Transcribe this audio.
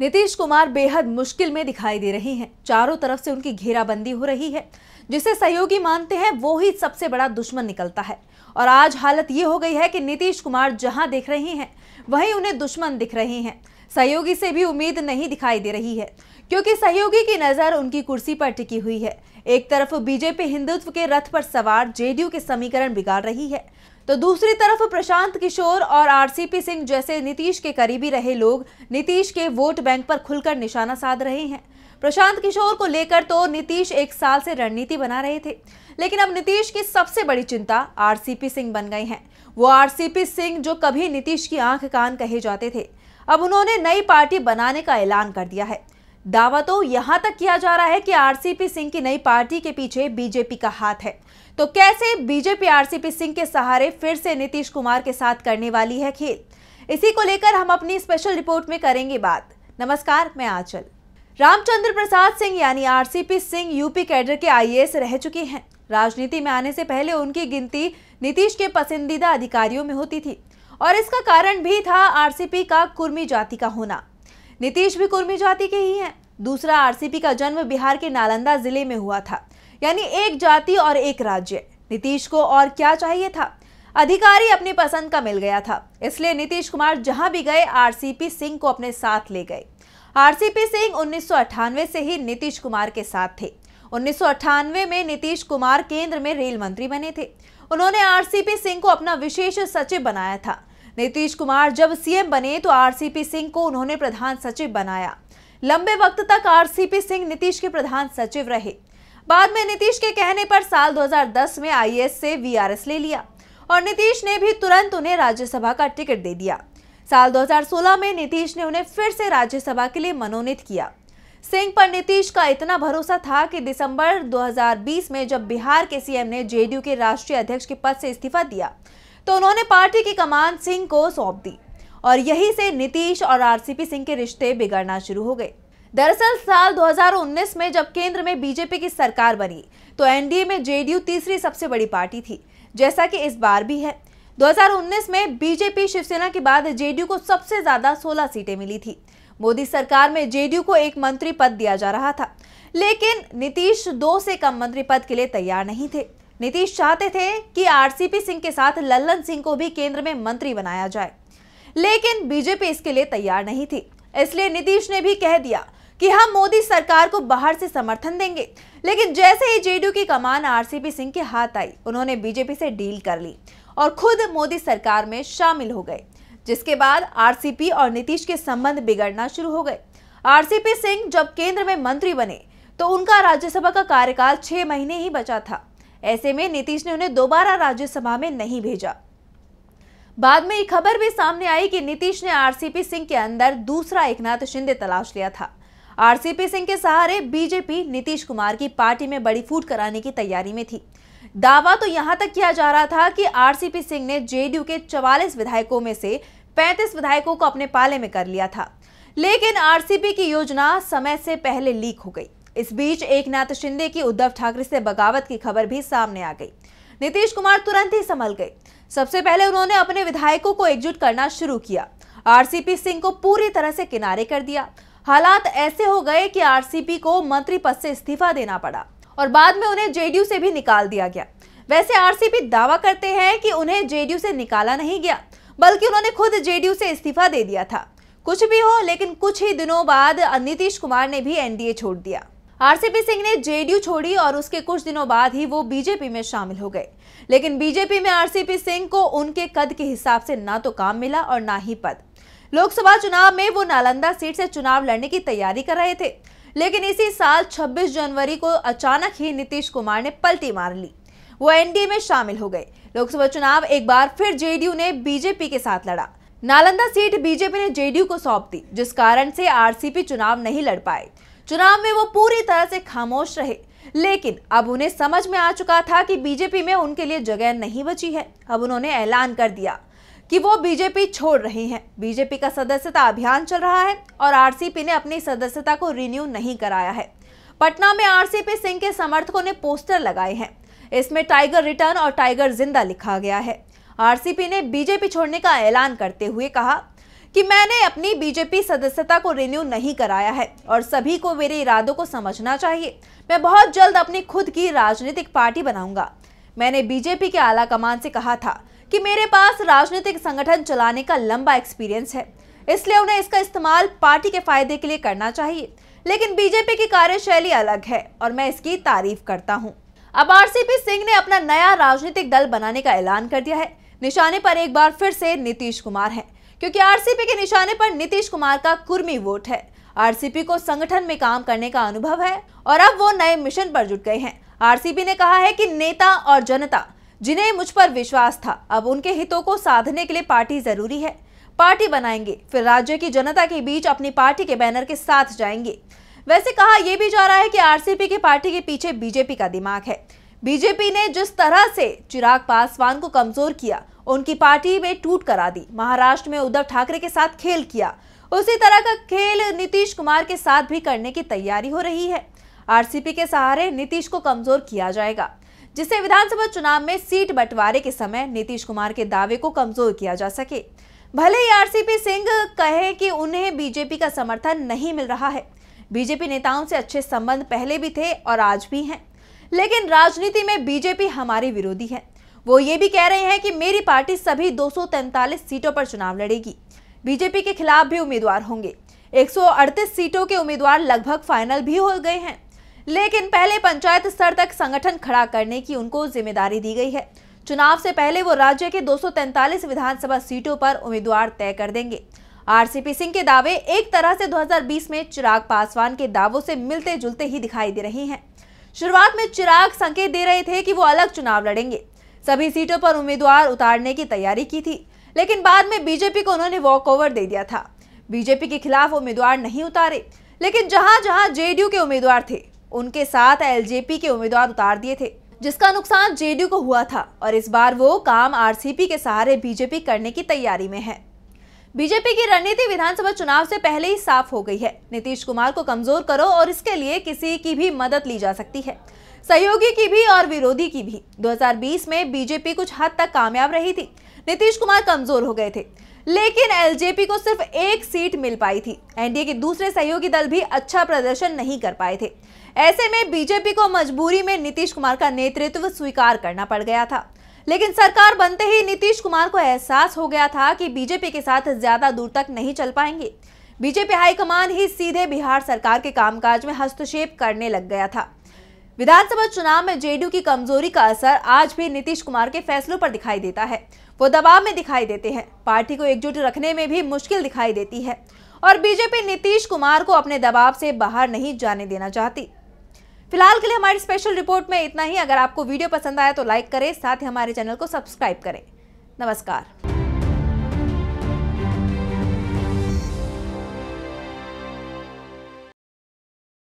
नीतीश कुमार बेहद मुश्किल में दिखाई दे रहे हैं चारों तरफ से उनकी घेराबंदी हो रही है जिसे सहयोगी मानते हैं वो ही सबसे बड़ा दुश्मन निकलता है और आज हालत ये हो गई है कि नीतीश कुमार जहां देख रहे हैं वहीं उन्हें दुश्मन दिख रहे हैं सहयोगी से भी उम्मीद नहीं दिखाई दे रही है क्योंकि सहयोगी की नज़र उनकी कुर्सी पर टिकी हुई है एक तरफ बीजेपी हिंदुत्व के रथ पर सवार जेडीयू के समीकरण बिगाड़ रही है तो दूसरी तरफ प्रशांत किशोर और आरसीपी सिंह जैसे नीतीश के करीबी रहे लोग नीतीश के वोट बैंक पर खुलकर निशाना साध रहे हैं प्रशांत किशोर को लेकर तो नीतीश एक साल से रणनीति बना रहे थे लेकिन अब नीतीश की सबसे बड़ी चिंता आरसीपी सिंह बन गई हैं वो आरसीपी सिंह जो कभी नीतीश की आंख कान कहे जाते थे अब उन्होंने नई पार्टी बनाने का ऐलान कर दिया है दावा तो यहां तक किया जा रहा है कि आरसीपी सिंह की नई पार्टी के पीछे बीजेपी का हाथ है तो कैसे बीजेपी आरसीपी सिंह के सहारे फिर से नीतीश कुमार के साथ करने वाली है खेल इसी को लेकर हम अपनी स्पेशल रिपोर्ट में करेंगे बात नमस्कार मैं आंचल रामचंद्र प्रसाद सिंह यानी आरसीपी सिंह यूपी कैडर के आईएएस रह चुके हैं राजनीति में आने से पहले उनकी गिनती नीतीश के पसंदीदा अधिकारियों में होती थी और इसका कारण भी था आरसीपी का कुर्मी जाति का होना नीतीश भी कुर्मी जाति के ही हैं दूसरा आरसीपी का जन्म बिहार के नालंदा जिले में हुआ था यानी एक जाति और एक राज्य नीतीश को और क्या चाहिए था अधिकारी अपनी पसंद का मिल गया था इसलिए नीतीश कुमार जहां भी गए आरसीपी सिंह को अपने साथ ले गए आरसीपी सिंह उन्नीस से ही नीतीश कुमार के साथ थे उन्नीस में नीतीश कुमार केंद्र में रेल मंत्री बने थे उन्होंने आरसीपी सिंह को अपना विशेष सचिव बनाया था नीतीश कुमार जब सीएम बने तो आरसीपी सिंह को उन्होंने प्रधान सचिव बनाया लंबे वक्त तक आरसीपी सिंह नीतीश के प्रधान सचिव रहे बाद में नीतीश के कहने पर साल 2010 में आईएएस से वीआरएस ले लिया और नीतीश ने भी तुरंत उन्हें राज्यसभा का टिकट दे दिया साल 2016 में नीतीश ने उन्हें फिर से राज्यसभा के लिए मनोनीत किया सिंह पर नीतीश का इतना भरोसा था कि दिसंबर 2020 में जब बिहार के सीएम ने जेडीयू के राष्ट्रीय अध्यक्ष के पद से इस्तीफा दिया तो उन्होंने पार्टी की कमान सिंह को सौंप दी और यही से नीतीश और आरसीपी सिंह के रिश्ते बिगड़ना शुरू हो गए दरअसल साल 2019 में जब केंद्र में बीजेपी की सरकार बनी तो एनडीए में जेडीयू तीसरी सबसे बड़ी पार्टी थी जैसा कि इस बार भी है 2019 में बीजेपी शिवसेना के बाद जेडीयू को सबसे ज्यादा 16 सीटें मिली थी मोदी सरकार में जेडीयू को एक मंत्री पद दिया जा रहा था लेकिन नीतीश दो से कम मंत्री पद के लिए तैयार नहीं थे नीतीश चाहते थे कि आरसीपी सिंह के साथ लल्लन सिंह को भी केंद्र में मंत्री बनाया जाए लेकिन बीजेपी इसके लिए तैयार नहीं थी इसलिए नीतीश ने भी कह दिया कि हम हाँ, मोदी सरकार को बाहर से समर्थन देंगे लेकिन जैसे ही जेडीयू की कमान आरसीपी सिंह के हाथ आई उन्होंने बीजेपी से डील कर ली और खुद मोदी सरकार में शामिल हो गए जिसके बाद आरसीपी और नीतीश के संबंध बिगड़ना शुरू हो गए आरसीपी सिंह जब केंद्र में मंत्री बने तो उनका राज्यसभा का कार्यकाल छह महीने ही बचा था ऐसे में नीतीश ने उन्हें दोबारा राज्यसभा में नहीं भेजा बाद में एक खबर भी सामने आई कि नीतीश ने आरसीपी सिंह के अंदर दूसरा एकनाथ शिंदे तलाश लिया था आरसीपी सिंह के सहारे बीजेपी नीतीश कुमार की पार्टी में बड़ी फूट कराने की तैयारी में थी दावा तो यहां तक किया जा रहा था कि आरसीपी सिंह ने जेडीयू के 44 विधायकों में से 35 विधायकों को अपने पाले में कर लिया था लेकिन आरसीपी की योजना समय से पहले लीक हो गई इस बीच एकनाथ शिंदे की उद्धव ठाकरे से बगावत की खबर भी सामने आ गई नीतीश कुमार तुरंत ही संभल गए सबसे पहले उन्होंने अपने विधायकों को एकजुट करना शुरू किया आरसीपी सिंह को पूरी तरह से किनारे कर दिया हालात ऐसे हो गए कि आरसीपी को मंत्री पद से इस्तीफा देना पड़ा और बाद में उन्हें जेडीयू से भी निकाल दिया गया वैसे आरसीपी दावा करते हैं कि उन्हें जेडीयू से निकाला नहीं गया बल्कि उन्होंने खुद जेडीयू से इस्तीफा दे दिया था कुछ भी हो लेकिन कुछ ही दिनों बाद नीतीश कुमार ने भी एनडीए छोड़ दिया आरसीपी सिंह ने जेडीयू छोड़ी और उसके कुछ दिनों बाद ही वो बीजेपी में शामिल हो गए लेकिन बीजेपी में आरसीपी सिंह को उनके कद के हिसाब से ना तो काम मिला और ना ही पद लोकसभा चुनाव में वो नालंदा सीट से चुनाव लड़ने की तैयारी कर रहे थे लेकिन इसी साल 26 जनवरी को अचानक ही नीतीश कुमार ने पलटी मार ली वो एनडीए में शामिल हो गए लोकसभा चुनाव एक बार फिर जेडीयू ने बीजेपी के साथ लड़ा नालंदा सीट बीजेपी ने जेडीयू को सौंप दी जिस कारण से आरसीपी चुनाव नहीं लड़ पाए चुनाव में वो पूरी तरह से खामोश रहे लेकिन अब उन्हें समझ में आ चुका था कि बीजेपी में उनके लिए जगह नहीं बची है अब उन्होंने ऐलान कर दिया कि वो बीजेपी छोड़ रहे हैं बीजेपी का सदस्यता अभियान चल रहा है और आरसीपी ने अपनी सदस्यता को रिन्यू नहीं कराया है पटना में आरसीपी सिंह के समर्थकों ने पोस्टर लगाए हैं इसमें टाइगर रिटर्न और टाइगर जिंदा लिखा गया है आरसीपी ने बीजेपी छोड़ने का ऐलान करते हुए कहा कि मैंने अपनी बीजेपी सदस्यता को रिन्यू नहीं कराया है और सभी को मेरे इरादों को समझना चाहिए मैं बहुत जल्द अपनी खुद की राजनीतिक पार्टी बनाऊंगा मैंने बीजेपी के आला कमान से कहा था कि मेरे पास राजनीतिक संगठन चलाने का लंबा एक्सपीरियंस है इसलिए उन्हें इसका इस्तेमाल पार्टी के फायदे के लिए करना चाहिए लेकिन बीजेपी की कार्यशैली अलग है और मैं इसकी तारीफ करता हूँ अब आरसीपी सिंह ने अपना नया राजनीतिक दल बनाने का ऐलान कर दिया है निशाने पर एक बार फिर से नीतीश कुमार हैं क्योंकि आरसीपी के निशाने पर नीतीश कुमार का कुर्मी वोट है आरसीपी को संगठन में काम करने का अनुभव है और अब वो नए मिशन पर जुट गए हैं आरसीपी ने कहा है कि नेता और जनता जिन्हें मुझ पर विश्वास था अब उनके हितों को साधने के लिए पार्टी जरूरी है पार्टी बनाएंगे फिर राज्य की जनता के बीच अपनी पार्टी के बैनर के साथ जाएंगे वैसे कहा यह भी जा रहा है कि आरसीपी की पार्टी के पीछे बीजेपी का दिमाग है बीजेपी ने जिस तरह से चिराग पासवान को कमजोर किया उनकी पार्टी में टूट करा दी महाराष्ट्र में उद्धव ठाकरे के साथ खेल किया उसी तरह का खेल नीतीश कुमार के साथ भी करने की तैयारी हो रही है आरसीपी के सहारे नीतीश को कमजोर किया जाएगा जिससे विधानसभा चुनाव में सीट बंटवारे के समय नीतीश कुमार के दावे को कमजोर किया जा सके भले ही आरसीपी सिंह कहे कि उन्हें बीजेपी का समर्थन नहीं मिल रहा है बीजेपी नेताओं से अच्छे संबंध पहले भी थे और आज भी हैं लेकिन राजनीति में बीजेपी हमारी विरोधी है वो ये भी कह रहे हैं कि मेरी पार्टी सभी दो सीटों पर चुनाव लड़ेगी बीजेपी के खिलाफ भी उम्मीदवार होंगे एक सीटों के उम्मीदवार लगभग फाइनल भी हो गए हैं लेकिन पहले पंचायत स्तर तक संगठन खड़ा करने की उनको जिम्मेदारी दी गई है चुनाव से पहले वो राज्य के 243 विधानसभा सीटों पर उम्मीदवार तय कर देंगे आरसीपी सिंह के दावे एक तरह से 2020 में चिराग पासवान के दावों से मिलते जुलते ही दिखाई दे रही हैं। शुरुआत में चिराग संकेत दे रहे थे कि वो अलग चुनाव लड़ेंगे सभी सीटों पर उम्मीदवार उतारने की तैयारी की थी लेकिन बाद में बीजेपी को उन्होंने वॉकओवर दे दिया था बीजेपी के खिलाफ उम्मीदवार नहीं उतारे लेकिन जहां जहां जेडीयू के उम्मीदवार थे उनके साथ एलजेपी के उम्मीदवार उतार दिए थे जिसका नुकसान जेडीयू को हुआ था और इस बार वो काम आरसीपी के सहारे बीजेपी करने की तैयारी में है बीजेपी की रणनीति विधानसभा चुनाव से पहले ही साफ हो गई है नीतीश कुमार को कमजोर करो और इसके लिए किसी की भी मदद ली जा सकती है सहयोगी की भी और विरोधी की भी 2020 में बीजेपी कुछ हद तक कामयाब रही थी नीतीश कुमार कमजोर हो गए थे लेकिन एलजेपी को सिर्फ एक सीट मिल पाई थी एनडीए के दूसरे सहयोगी दल भी अच्छा प्रदर्शन नहीं कर पाए थे ऐसे में बीजेपी को मजबूरी में नीतीश कुमार का नेतृत्व स्वीकार करना पड़ गया था लेकिन सरकार बनते ही नीतीश कुमार को एहसास हो गया था कि बीजेपी के साथ ज्यादा दूर तक नहीं चल पाएंगे बीजेपी हाईकमान ही सीधे बिहार सरकार के कामकाज में हस्तक्षेप करने लग गया था विधानसभा चुनाव में जेडीयू की कमजोरी का असर आज भी नीतीश कुमार के फैसलों पर दिखाई देता है वो दबाव में दिखाई देते हैं पार्टी को एकजुट रखने में भी मुश्किल दिखाई देती है और बीजेपी नीतीश कुमार को अपने दबाव से बाहर नहीं जाने देना चाहती फिलहाल के लिए हमारी स्पेशल रिपोर्ट में इतना ही अगर आपको वीडियो पसंद आया तो लाइक करें साथ ही हमारे चैनल को सब्सक्राइब करें नमस्कार